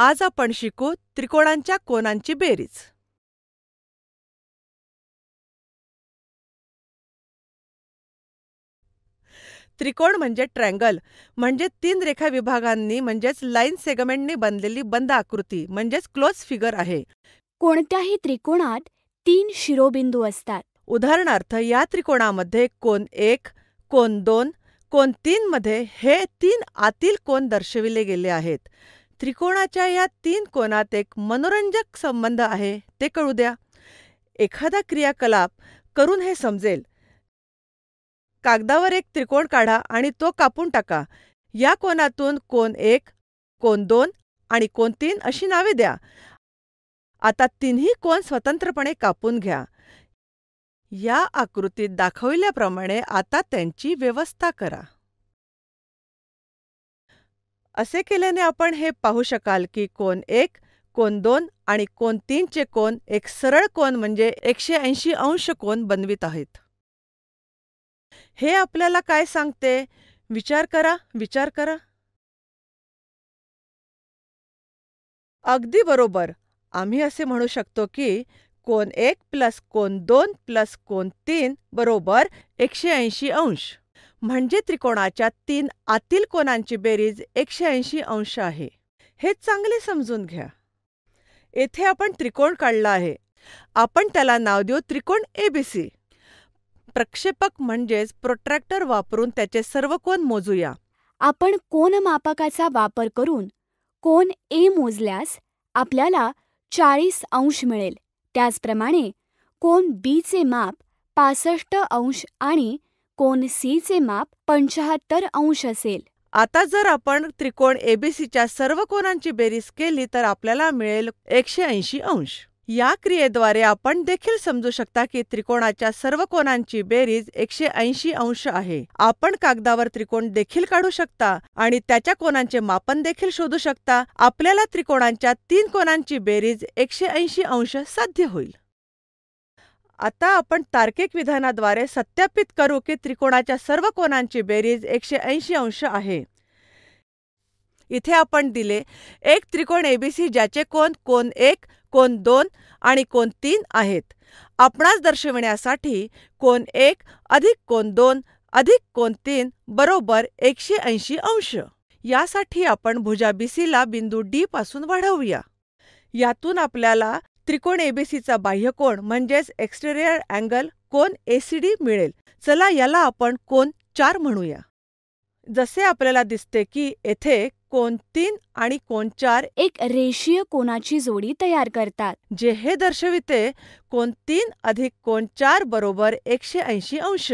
आज आपण शिकू त्रिकोणांच्या कोनांची बेरीज त्रिकोण म्हणजे ट्रँगल म्हणजे तीन रेखा विभागांनी म्हणजेच लाईन सेगमेंटनी बनलेली बंद आकृती म्हणजेच क्लोज फिगर आहे कोणत्याही त्रिकोणात तीन शिरोबिंदू असतात उदाहरणार्थ या त्रिकोणामध्ये कोण एक कोण दोन कोण तीन मध्ये हे तीन आतील कोण दर्शविले गेले आहेत त्रिकोणाच्या या तीन कोनात एक मनोरंजक संबंध आहे ते कळू द्या एखादा क्रियाकलाप करून हे समजेल कागदावर एक त्रिकोण काढा आणि तो कापून टाका या कोनातून कोण एक कोण दोन आणि कोण तीन अशी नावे द्या आता तिन्ही कोण स्वतंत्रपणे कापून घ्या या आकृतीत दाखविल्याप्रमाणे आता त्यांची व्यवस्था करा असे केल्याने आपण हे पाहू शकाल की कोन एक कोन दोन आणि कोन तीनचे कोन एक सरळ कोन म्हणजे एकशे ऐंशी अंश कोन बनवित आहेत हे आपल्याला काय सांगते विचार करा विचार करा अगदी बरोबर आम्ही असे म्हणू शकतो की कोन एक प्लस कोन दोन प्लस कोन तीन बरोबर एकशे ऐंशी अंश म्हणजे त्रिकोणाच्या तीन आतील कोनांची बेरीज एकशे ऐंशी अंश आहे हे चांगले समजून घ्या येथे आपण त्रिकोण काढला आहे आपण त्याला नाव देऊ त्रिकोण एबीसी प्रक्षेपक म्हणजेच प्रोट्रॅक्टर वापरून त्याचे सर्व कोन मोजूया आपण कोन मापकाचा वापर करून कोन ए मोजल्यास आपल्याला चाळीस अंश मिळेल त्याचप्रमाणे कोन बीचे माप पासष्ट अंश आणि कोन सी चे माप पंचाहत्तर अंश असेल आता जर आपण त्रिकोण एबीसीच्या सर्व कोनांची बेरीज केली तर आपल्याला मिळेल एकशे ऐंशी अंश या क्रियेद्वारे आपण देखील समजू शकता की त्रिकोणाच्या सर्व कोणांची बेरीज एकशे ऐंशी अंश आहे आपण कागदावर त्रिकोण देखील काढू शकता आणि त्याच्या कोणांचे मापन देखील शोधू शकता आपल्याला त्रिकोणांच्या तीन कोणांची बेरीज एकशे ऐंशी अंश साध्य होईल आता आपण तार्किक विधानाद्वारे सत्यापित करू की त्रिकोणाच्या सर्व कोणांची बेरीज एकशे ऐंशी अंश आहे इथे आपण दिले एक त्रिकोण एबीसी ज्याचे कोण कोण एक कोण दोन आणि कोण तीन आहेत आपणास दर्शविण्यासाठी कोण एक अधिक कोण दोन अधिक कोण तीन बरोबर एकशे ऐंशी अंश यासाठी आपण भुजा बीसीला बिंदू डी पासून वाढवूया यातून आपल्याला त्रिकोण एबीसीचा बाह्यकोण म्हणजेच एक्स्टेरियर अँगल कोन एसीडी मिळेल चला याला आपण कोन चार म्हणूया जसे आपल्याला दिसते की येथे कोन तीन आणि कोन चार एक रेषीय कोणाची जोडी तयार करतात जे हे दर्शविते कोन तीन अधिक कोन चार बरोबर एकशे ऐंशी अंश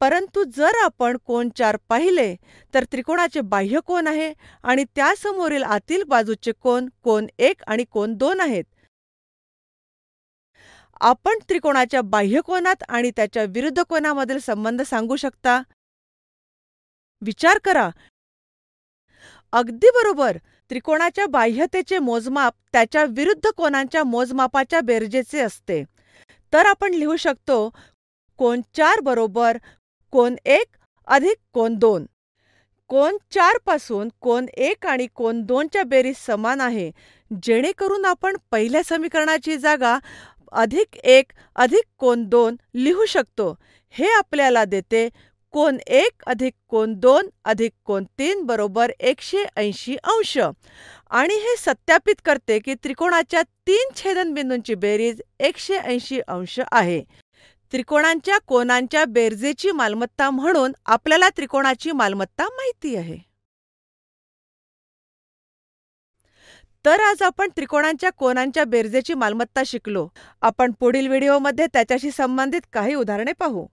परंतु जर आपण कोन चार पाहिले तर त्रिकोणाचे बाह्य कोन आहे आणि त्यासमोरील आतील बाजूचे कोन कोन एक आणि कोन दोन आहेत आपण त्रिकोणाच्या बाह्य आणि त्याच्या विरुद्ध कोनामधील संबंध सांगू शकता विचार करा अगदी बरोबर त्रिकोणाच्या बाह्यतेचे मोजमाप त्याच्या विरुद्ध कोनांच्या मोजमापाच्या बेरजेचे असते तर आपण लिहू शकतो कोन चार बरोबर कोण एक अधिक कोण दोन कोण चार पासून कोण एक आणि कोण दोनच्या बेरीज समान आहे जेणेकरून आपण पहिल्या समीकरणाची जागा अधिक एक अधिक कोण दोन लिहू शकतो हे आपल्याला देते कोण एक अधिक कोण दोन अधिक कोण तीन बरोबर एकशे ऐंशी अंश आणि हे सत्यापित करते की त्रिकोणाच्या तीन छेदनबिंदूंची बेरीज एकशे ऐंशी अंश आहे त्रिकोणांच्या कोनांच्या बेरजेची मालमत्ता म्हणून आपल्याला त्रिकोणाची मालमत्ता माहिती आहे तर आज आपण त्रिकोणांच्या कोनांच्या बेरजेची मालमत्ता शिकलो आपण पुढील व्हिडिओमध्ये त्याच्याशी संबंधित काही उदाहरणे पाहू